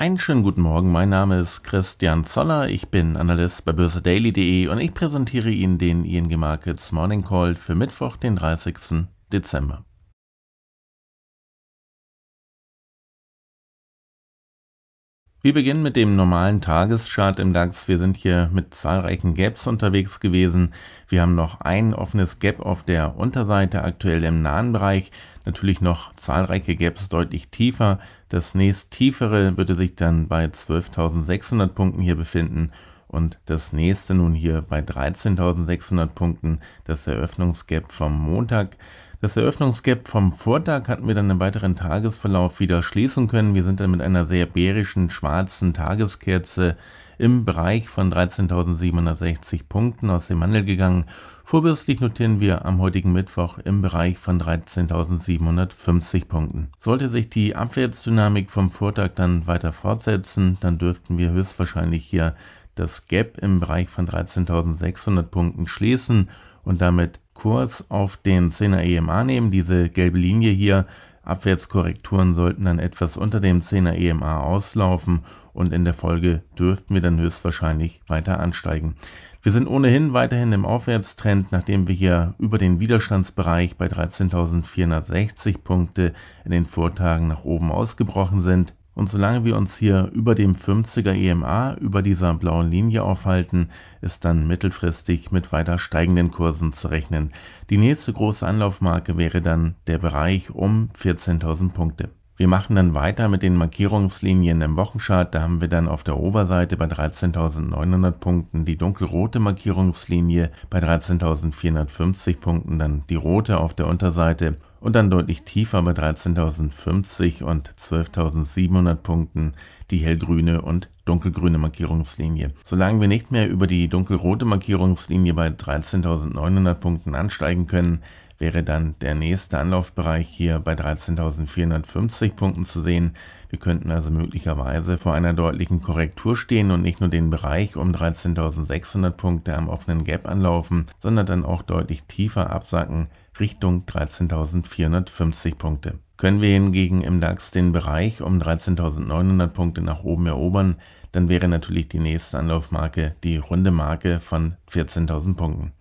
Einen schönen guten Morgen, mein Name ist Christian Zoller, ich bin Analyst bei börsedaily.de und ich präsentiere Ihnen den ING Markets Morning Call für Mittwoch, den 30. Dezember. Wir beginnen mit dem normalen Tageschart im DAX. Wir sind hier mit zahlreichen Gaps unterwegs gewesen. Wir haben noch ein offenes Gap auf der Unterseite, aktuell im nahen Bereich. Natürlich noch zahlreiche Gaps deutlich tiefer. Das nächst tiefere würde sich dann bei 12.600 Punkten hier befinden und das nächste nun hier bei 13.600 Punkten, das Eröffnungsgap vom Montag. Das Eröffnungsgap vom Vortag hatten wir dann im weiteren Tagesverlauf wieder schließen können. Wir sind dann mit einer sehr bärischen schwarzen Tageskerze im Bereich von 13.760 Punkten aus dem Handel gegangen. Vorbürstlich notieren wir am heutigen Mittwoch im Bereich von 13.750 Punkten. Sollte sich die Abwärtsdynamik vom Vortag dann weiter fortsetzen, dann dürften wir höchstwahrscheinlich hier das Gap im Bereich von 13.600 Punkten schließen und damit Kurs auf den 10er EMA nehmen. Diese gelbe Linie hier, Abwärtskorrekturen sollten dann etwas unter dem 10er EMA auslaufen und in der Folge dürften wir dann höchstwahrscheinlich weiter ansteigen. Wir sind ohnehin weiterhin im Aufwärtstrend, nachdem wir hier über den Widerstandsbereich bei 13.460 Punkte in den Vortagen nach oben ausgebrochen sind. Und solange wir uns hier über dem 50er EMA, über dieser blauen Linie aufhalten, ist dann mittelfristig mit weiter steigenden Kursen zu rechnen. Die nächste große Anlaufmarke wäre dann der Bereich um 14.000 Punkte. Wir machen dann weiter mit den Markierungslinien im Wochenchart. Da haben wir dann auf der Oberseite bei 13.900 Punkten die dunkelrote Markierungslinie, bei 13.450 Punkten dann die rote auf der Unterseite und dann deutlich tiefer bei 13.050 und 12.700 Punkten die hellgrüne und dunkelgrüne Markierungslinie. Solange wir nicht mehr über die dunkelrote Markierungslinie bei 13.900 Punkten ansteigen können, wäre dann der nächste Anlaufbereich hier bei 13.450 Punkten zu sehen. Wir könnten also möglicherweise vor einer deutlichen Korrektur stehen und nicht nur den Bereich um 13.600 Punkte am offenen Gap anlaufen, sondern dann auch deutlich tiefer absacken Richtung 13.450 Punkte. Können wir hingegen im DAX den Bereich um 13.900 Punkte nach oben erobern, dann wäre natürlich die nächste Anlaufmarke die runde Marke von 14.000 Punkten.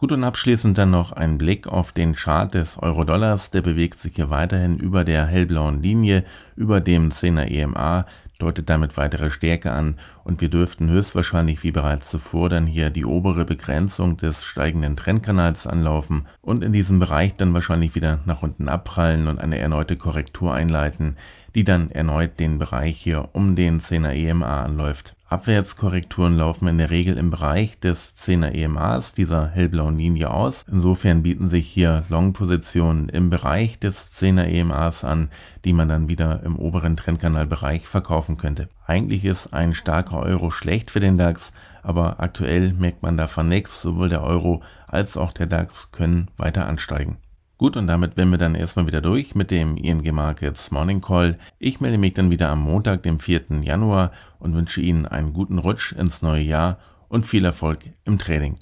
Gut und abschließend dann noch ein Blick auf den Chart des Euro-Dollars. Der bewegt sich hier weiterhin über der hellblauen Linie, über dem 10er EMA, deutet damit weitere Stärke an und wir dürften höchstwahrscheinlich wie bereits zuvor dann hier die obere Begrenzung des steigenden Trendkanals anlaufen und in diesem Bereich dann wahrscheinlich wieder nach unten abprallen und eine erneute Korrektur einleiten, die dann erneut den Bereich hier um den 10er EMA anläuft. Abwärtskorrekturen laufen in der Regel im Bereich des 10er EMAs, dieser hellblauen Linie, aus. Insofern bieten sich hier Long-Positionen im Bereich des 10er EMAs an, die man dann wieder im oberen Trendkanalbereich verkaufen könnte. Eigentlich ist ein starker Euro schlecht für den DAX, aber aktuell merkt man davon nichts. Sowohl der Euro als auch der DAX können weiter ansteigen. Gut, und damit wären wir dann erstmal wieder durch mit dem ING Markets Morning Call. Ich melde mich dann wieder am Montag, dem 4. Januar und wünsche Ihnen einen guten Rutsch ins neue Jahr und viel Erfolg im Training.